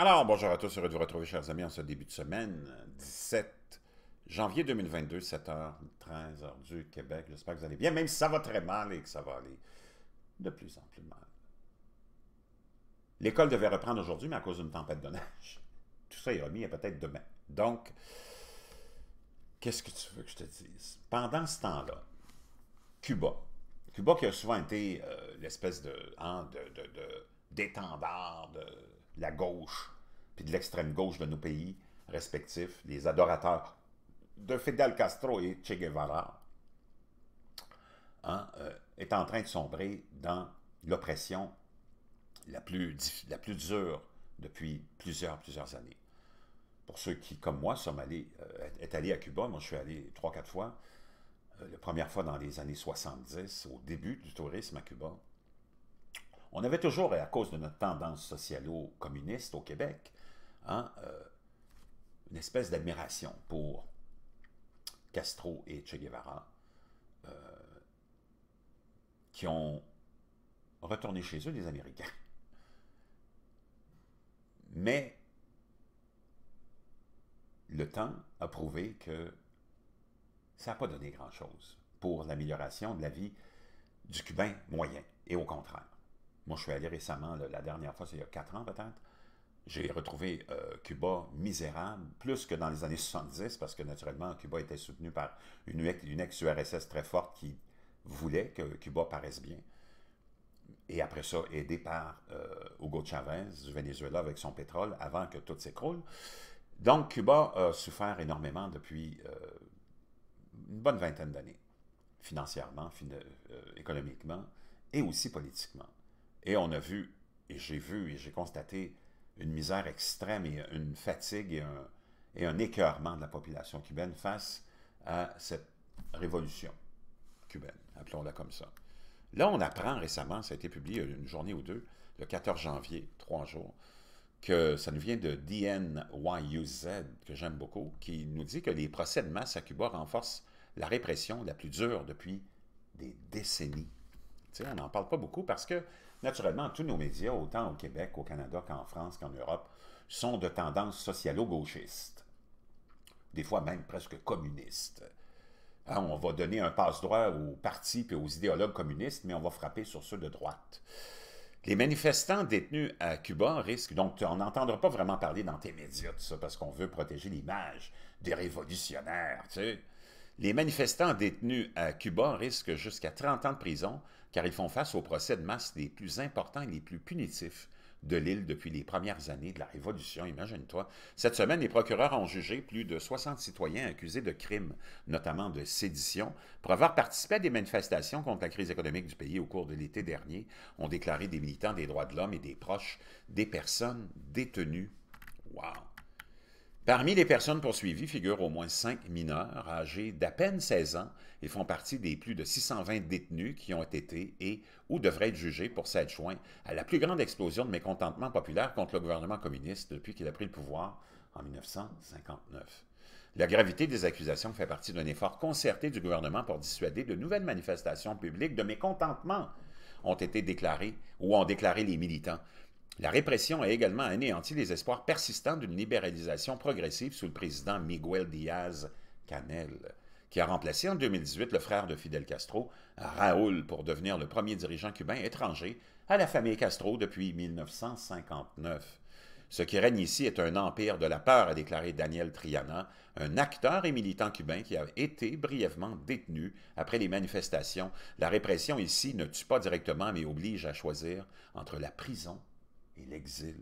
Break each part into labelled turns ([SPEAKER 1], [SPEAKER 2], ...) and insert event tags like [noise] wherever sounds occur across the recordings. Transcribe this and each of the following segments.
[SPEAKER 1] Alors, bonjour à tous, heureux de vous retrouver, chers amis, en ce début de semaine, 17 janvier 2022, 7h, 13h du Québec. J'espère que vous allez bien, même si ça va très mal et que ça va aller de plus en plus mal. L'école devait reprendre aujourd'hui, mais à cause d'une tempête de neige, tout ça est remis à peut-être demain. Donc, qu'est-ce que tu veux que je te dise? Pendant ce temps-là, Cuba, Cuba qui a souvent été euh, l'espèce hein, de, de d'étendard de la gauche, puis de l'extrême gauche de nos pays respectifs, les adorateurs de Fidel Castro et Che Guevara, hein, euh, est en train de sombrer dans l'oppression la plus, la plus dure depuis plusieurs, plusieurs années. Pour ceux qui, comme moi, sont allés, euh, est à Cuba, moi je suis allé trois, quatre fois, euh, la première fois dans les années 70, au début du tourisme à Cuba, on avait toujours, et à cause de notre tendance socialo-communiste au Québec, hein, euh, une espèce d'admiration pour Castro et Che Guevara, euh, qui ont retourné chez eux les Américains. Mais le temps a prouvé que ça n'a pas donné grand-chose pour l'amélioration de la vie du Cubain moyen, et au contraire. Moi, je suis allé récemment, la dernière fois, c'est il y a quatre ans peut-être, j'ai retrouvé euh, Cuba misérable, plus que dans les années 70, parce que naturellement, Cuba était soutenu par une, ex-URSS très forte qui voulait que Cuba paraisse bien. Et après ça, aidé par euh, Hugo Chavez du Venezuela avec son pétrole, avant que tout s'écroule. Donc, Cuba a souffert énormément depuis euh, une bonne vingtaine d'années, financièrement, économiquement et aussi politiquement. Et on a vu, et j'ai vu, et j'ai constaté une misère extrême et une fatigue et un, et écœurement de la population cubaine face à cette révolution cubaine, appelons-la comme ça. Là, on apprend récemment, ça a été publié une journée ou deux, le 14 janvier, trois jours, que ça nous vient de DNYUZ, que j'aime beaucoup, qui nous dit que les procès de masse à Cuba renforcent la répression la plus dure depuis des décennies. on n'en parle pas beaucoup parce que Naturellement, tous nos médias, autant au Québec, au Canada qu'en France, qu'en Europe, sont de tendance socialo-gauchiste, des fois même presque communiste. Hein, on va donner un passe-droit aux partis et aux idéologues communistes, mais on va frapper sur ceux de droite. Les manifestants détenus à Cuba risquent, donc on n'entendra pas vraiment parler dans tes médias de ça, parce qu'on veut protéger l'image des révolutionnaires, tu sais. Les manifestants détenus à Cuba risquent jusqu'à 30 ans de prison car ils font face aux procès de masse les plus importants et les plus punitifs de l'île depuis les premières années de la Révolution, imagine-toi. Cette semaine, les procureurs ont jugé plus de 60 citoyens accusés de crimes, notamment de sédition, pour avoir participé à des manifestations contre la crise économique du pays au cours de l'été dernier, ont déclaré des militants des droits de l'homme et des proches des personnes détenues. Wow! Parmi les personnes poursuivies figurent au moins cinq mineurs âgés d'à peine 16 ans et font partie des plus de 620 détenus qui ont été et ou devraient être jugés pour joints à la plus grande explosion de mécontentement populaire contre le gouvernement communiste depuis qu'il a pris le pouvoir en 1959. La gravité des accusations fait partie d'un effort concerté du gouvernement pour dissuader de nouvelles manifestations publiques de mécontentement, ont été déclarées ou ont déclaré les militants la répression a également anéanti les espoirs persistants d'une libéralisation progressive sous le président Miguel Diaz Canel, qui a remplacé en 2018 le frère de Fidel Castro, Raúl, pour devenir le premier dirigeant cubain étranger à la famille Castro depuis 1959. Ce qui règne ici est un empire de la peur, a déclaré Daniel Triana, un acteur et militant cubain qui a été brièvement détenu après les manifestations. La répression ici ne tue pas directement, mais oblige à choisir entre la prison et l'exil.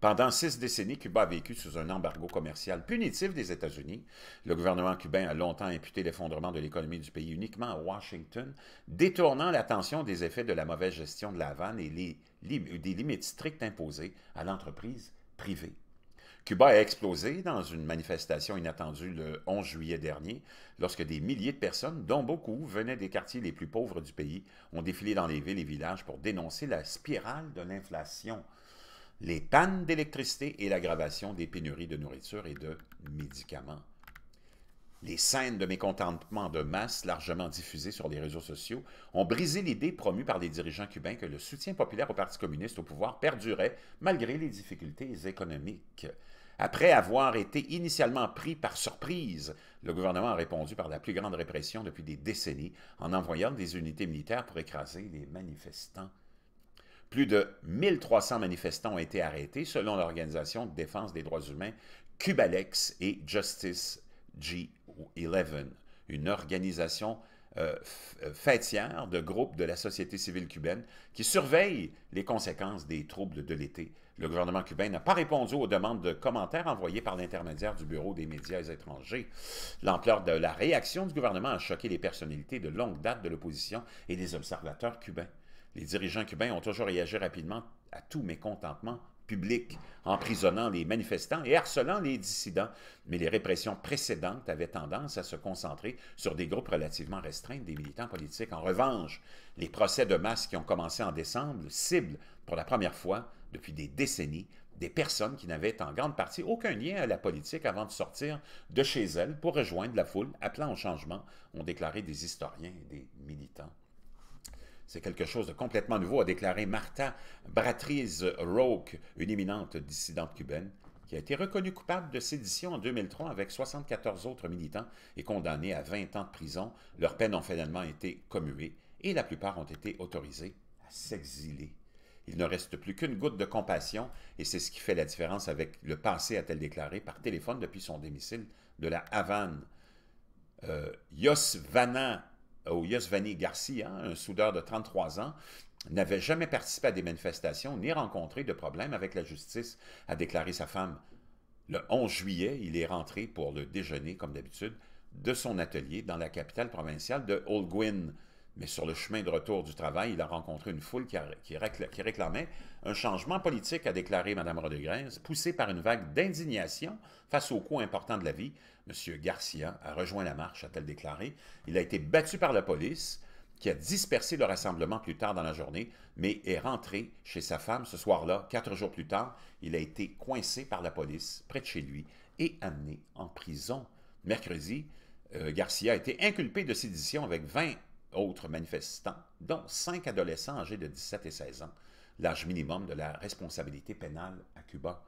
[SPEAKER 1] Pendant six décennies, Cuba a vécu sous un embargo commercial punitif des États-Unis. Le gouvernement cubain a longtemps imputé l'effondrement de l'économie du pays uniquement à Washington, détournant l'attention des effets de la mauvaise gestion de la Havane et des limites strictes imposées à l'entreprise privée. Cuba a explosé dans une manifestation inattendue le 11 juillet dernier, lorsque des milliers de personnes, dont beaucoup venaient des quartiers les plus pauvres du pays, ont défilé dans les villes et villages pour dénoncer la spirale de l'inflation, les pannes d'électricité et l'aggravation des pénuries de nourriture et de médicaments. Les scènes de mécontentement de masse, largement diffusées sur les réseaux sociaux, ont brisé l'idée promue par les dirigeants cubains que le soutien populaire au Parti communiste au pouvoir perdurait malgré les difficultés économiques. Après avoir été initialement pris par surprise, le gouvernement a répondu par la plus grande répression depuis des décennies en envoyant des unités militaires pour écraser les manifestants. Plus de 1300 manifestants ont été arrêtés selon l'Organisation de défense des droits humains Cubalex et Justice G ou Eleven, une organisation euh, euh, fêtière de groupes de la société civile cubaine qui surveille les conséquences des troubles de l'été. Le gouvernement cubain n'a pas répondu aux demandes de commentaires envoyées par l'intermédiaire du Bureau des médias étrangers. L'ampleur de la réaction du gouvernement a choqué les personnalités de longue date de l'opposition et des observateurs cubains. Les dirigeants cubains ont toujours réagi rapidement à tout mécontentement publique, emprisonnant les manifestants et harcelant les dissidents. Mais les répressions précédentes avaient tendance à se concentrer sur des groupes relativement restreints des militants politiques. En revanche, les procès de masse qui ont commencé en décembre ciblent pour la première fois depuis des décennies des personnes qui n'avaient en grande partie aucun lien à la politique avant de sortir de chez elles pour rejoindre la foule appelant au changement, ont déclaré des historiens et des militants. C'est quelque chose de complètement nouveau, a déclaré Martha Bratriz Roque, une éminente dissidente cubaine, qui a été reconnue coupable de sédition en 2003 avec 74 autres militants et condamnée à 20 ans de prison. Leurs peines ont finalement été commuées et la plupart ont été autorisées à s'exiler. Il ne reste plus qu'une goutte de compassion, et c'est ce qui fait la différence avec le passé, a-t-elle déclaré par téléphone depuis son domicile de la Havane. Euh, euh, Yosvani Garcia, un soudeur de 33 ans, n'avait jamais participé à des manifestations ni rencontré de problèmes avec la justice, a déclaré sa femme. Le 11 juillet, il est rentré pour le déjeuner, comme d'habitude, de son atelier dans la capitale provinciale de Holguin. Mais sur le chemin de retour du travail, il a rencontré une foule qui, qui, réclamait un changement politique, a déclaré Mme Rodriguez, poussée par une vague d'indignation face au coût important de la vie. M. Garcia a rejoint la marche, a-t-elle déclaré. Il a été battu par la police, qui a dispersé le rassemblement plus tard dans la journée, mais est rentré chez sa femme ce soir-là. Quatre jours plus tard, il a été coincé par la police près de chez lui et amené en prison. Mercredi, euh, Garcia a été inculpé de sédition avec 20 autres manifestants, dont cinq adolescents âgés de 17 et 16 ans, l'âge minimum de la responsabilité pénale à Cuba.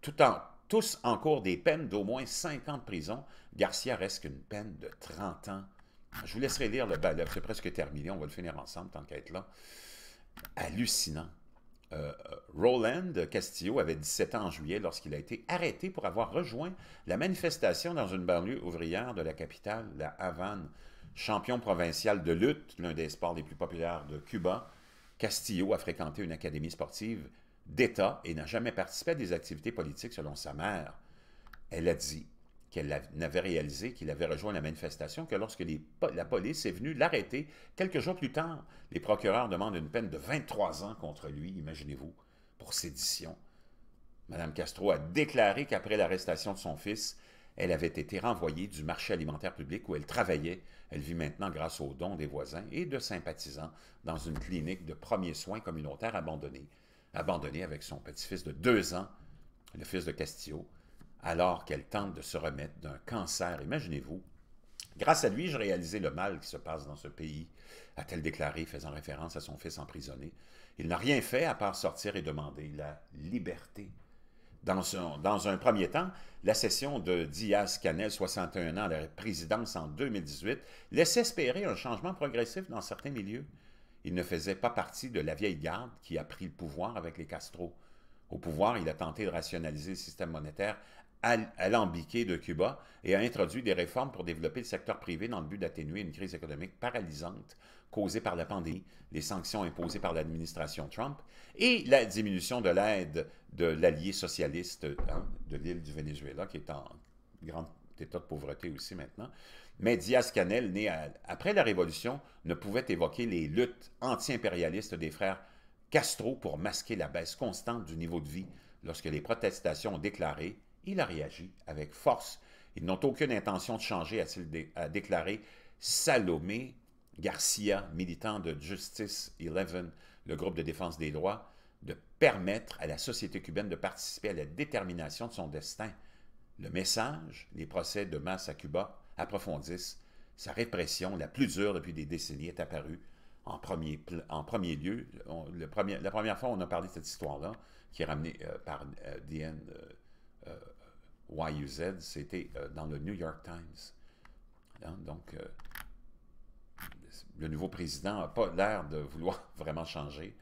[SPEAKER 1] Tout en, tous en cours des peines d'au moins 5 ans de prison, Garcia reste une peine de 30 ans. Je vous laisserai lire le balai, c'est presque terminé, on va le finir ensemble, tant qu'à là. Hallucinant. Euh, Roland Castillo avait 17 ans en juillet lorsqu'il a été arrêté pour avoir rejoint la manifestation dans une banlieue ouvrière de la capitale, la Havane champion provincial de lutte, l'un des sports les plus populaires de Cuba, Castillo a fréquenté une académie sportive d'État et n'a jamais participé à des activités politiques selon sa mère. Elle a dit qu'elle n'avait réalisé qu'il avait rejoint la manifestation que lorsque la police est venue l'arrêter quelques jours plus tard. Les procureurs demandent une peine de 23 ans contre lui, imaginez-vous, pour sédition. Madame Castro a déclaré qu'après l'arrestation de son fils, elle avait été renvoyée du marché alimentaire public où elle travaillait elle vit maintenant grâce aux dons des voisins et de sympathisants dans une clinique de premiers soins communautaires abandonnée, abandonnée avec son petit-fils de deux ans, le fils de Castillo, alors qu'elle tente de se remettre d'un cancer, imaginez-vous. Grâce à lui, j'ai réalisé le mal qui se passe dans ce pays, a-t-elle déclaré, faisant référence à son fils emprisonné. Il n'a rien fait à part sortir et demander la liberté dans, un premier temps, la session de Diaz-Canel, 61 ans, à la présidence en 2018, laissait espérer un changement progressif dans certains milieux. Il ne faisait pas partie de la vieille garde qui a pris le pouvoir avec les Castro. Au pouvoir, il a tenté de rationaliser le système monétaire alambiqué de Cuba et a introduit des réformes pour développer le secteur privé dans le but d'atténuer une crise économique paralysante causée par la pandémie, les sanctions imposées par l'administration Trump et la diminution de l'aide de l'allié socialiste hein, de l'île du Venezuela, qui est en grand état de pauvreté aussi maintenant. Mais Diaz-Canel, né après la Révolution, ne pouvait évoquer les luttes anti-impérialistes des frères Castro pour masquer la baisse constante du niveau de vie. Lorsque les protestations ont déclaré, il a réagi avec force. Ils n'ont aucune intention de changer, a-t-il déclaré Salomé Garcia, militant de Justice 11, le groupe de défense des droits, de permettre à la société cubaine de participer à la détermination de son destin. Le message, les procès de masse à Cuba approfondissent, sa répression la plus dure depuis des décennies est apparue en premier, en premier lieu. la première fois, on a parlé de cette histoire-là, qui est ramenée euh, par euh, DN euh, euh, YUZ, c'était dans le New York Times. Hein, donc, le nouveau président n'a pas l'air de vouloir [laughs] vraiment changer.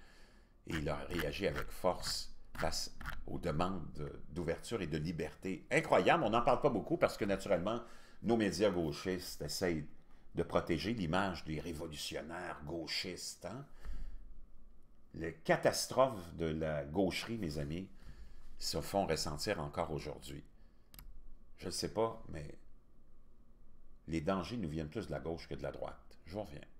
[SPEAKER 1] Et il a réagi avec force face aux demandes d'ouverture et de liberté. Incroyable, on n'en parle pas beaucoup parce que naturellement, nos médias gauchistes essayent de protéger l'image des révolutionnaires gauchistes. Hein. Les catastrophes de la gaucherie, mes amis, se font ressentir encore aujourd'hui. Je ne sais pas, mais les dangers nous viennent plus de la gauche que de la droite. Je vous reviens.